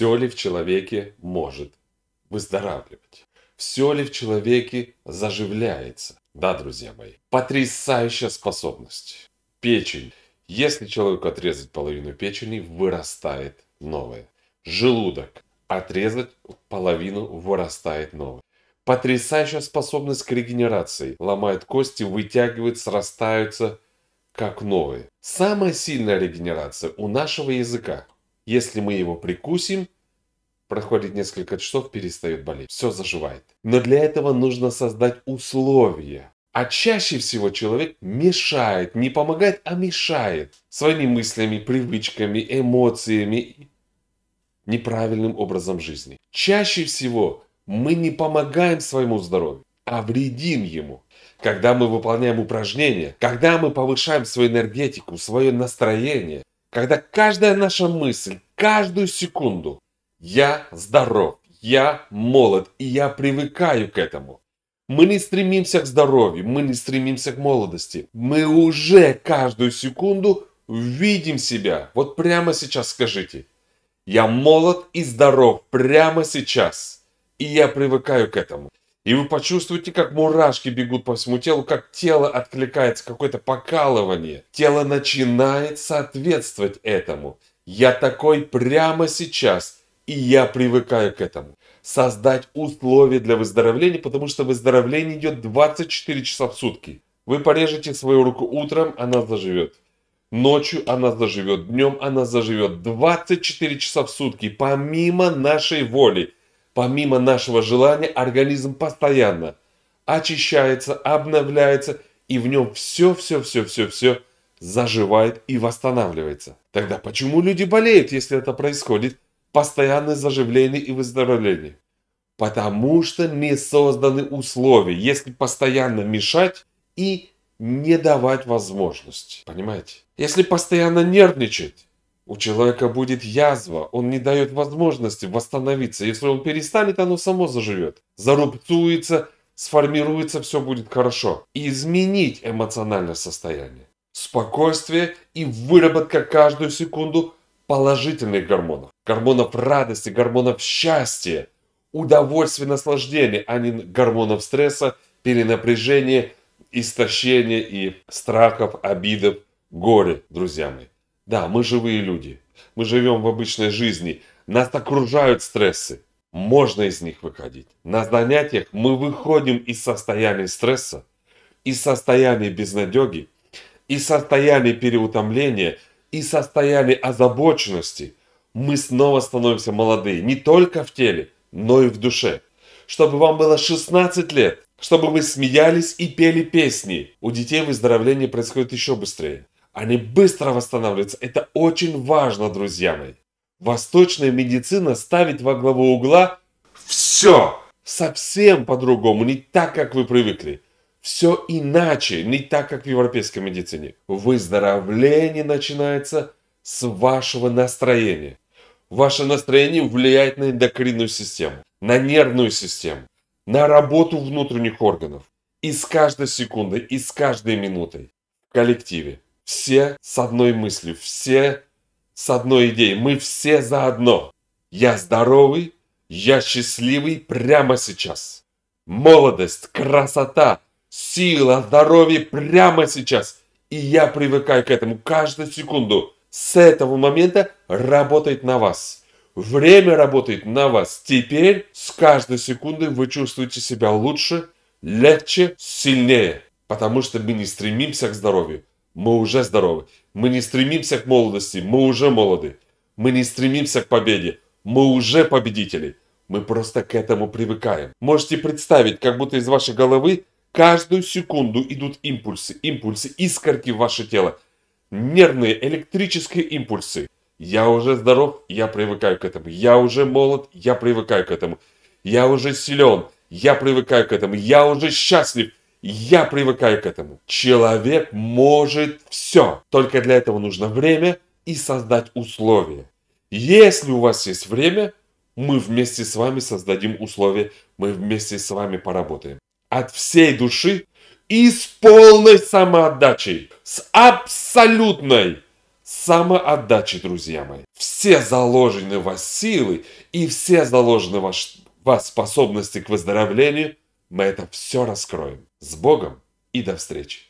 Все ли в человеке может выздоравливать? Все ли в человеке заживляется? Да, друзья мои, потрясающая способность. Печень. Если человеку отрезать половину печени, вырастает новое. Желудок. Отрезать половину вырастает новое. Потрясающая способность к регенерации. Ломает кости, вытягивает, срастаются как новые. Самая сильная регенерация у нашего языка. Если мы его прикусим, проходит несколько часов, перестает болеть. Все заживает. Но для этого нужно создать условия. А чаще всего человек мешает, не помогает, а мешает своими мыслями, привычками, эмоциями, неправильным образом жизни. Чаще всего мы не помогаем своему здоровью, а вредим ему. Когда мы выполняем упражнения, когда мы повышаем свою энергетику, свое настроение, когда каждая наша мысль, каждую секунду «я здоров», «я молод» и «я привыкаю к этому». Мы не стремимся к здоровью, мы не стремимся к молодости. Мы уже каждую секунду видим себя. Вот прямо сейчас скажите. Я молод и здоров прямо сейчас. И я привыкаю к этому. И вы почувствуете, как мурашки бегут по всему телу, как тело откликается, какое-то покалывание. Тело начинает соответствовать этому. Я такой прямо сейчас, и я привыкаю к этому. Создать условия для выздоровления, потому что выздоровление идет 24 часа в сутки. Вы порежете свою руку утром, она заживет. Ночью она заживет, днем она заживет. 24 часа в сутки, помимо нашей воли – Помимо нашего желания, организм постоянно очищается, обновляется, и в нем все-все-все-все-все заживает и восстанавливается. Тогда почему люди болеют, если это происходит постоянное заживление и выздоровление? Потому что не созданы условия, если постоянно мешать и не давать возможности. Понимаете? Если постоянно нервничать, у человека будет язва, он не дает возможности восстановиться. Если он перестанет, оно само заживет. Зарубцуется, сформируется, все будет хорошо. И изменить эмоциональное состояние. Спокойствие и выработка каждую секунду положительных гормонов. Гормонов радости, гормонов счастья, удовольствия, наслаждения, а не гормонов стресса, перенапряжения, истощения и страхов, обидов, горя, друзья мои. Да, мы живые люди. Мы живем в обычной жизни. Нас окружают стрессы. Можно из них выходить. На занятиях мы выходим из состояния стресса, из состояния безнадеги, из состояния переутомления, из состояния озабоченности. Мы снова становимся молодые. Не только в теле, но и в душе. Чтобы вам было 16 лет, чтобы вы смеялись и пели песни. У детей выздоровление происходит еще быстрее. Они быстро восстанавливаются. Это очень важно, друзья мои. Восточная медицина ставит во главу угла все совсем по-другому, не так, как вы привыкли. Все иначе, не так, как в европейской медицине. Выздоровление начинается с вашего настроения. Ваше настроение влияет на эндокринную систему, на нервную систему, на работу внутренних органов. И с каждой секундой, и с каждой минутой в коллективе все с одной мыслью, все с одной идеей, мы все заодно. Я здоровый, я счастливый прямо сейчас. Молодость, красота, сила, здоровье прямо сейчас. И я привыкаю к этому каждую секунду. С этого момента работает на вас. Время работает на вас. Теперь с каждой секундой вы чувствуете себя лучше, легче, сильнее. Потому что мы не стремимся к здоровью мы уже здоровы. Мы не стремимся к молодости, мы уже молоды. Мы не стремимся к победе, мы уже победители. Мы просто к этому привыкаем. Можете представить, как будто из вашей головы каждую секунду идут импульсы, импульсы, искорки в ваше тело. Нервные, электрические импульсы. Я уже здоров, я привыкаю к этому. Я уже молод, я привыкаю к этому. Я уже силен, я привыкаю к этому. Я уже счастлив, я привыкаю к этому. Человек может все. Только для этого нужно время и создать условия. Если у вас есть время, мы вместе с вами создадим условия, мы вместе с вами поработаем. От всей души и с полной самоотдачей, с абсолютной самоотдачей, друзья мои. Все заложены в вас силы и все заложены в вас способности к выздоровлению. Мы это все раскроем. С Богом и до встречи!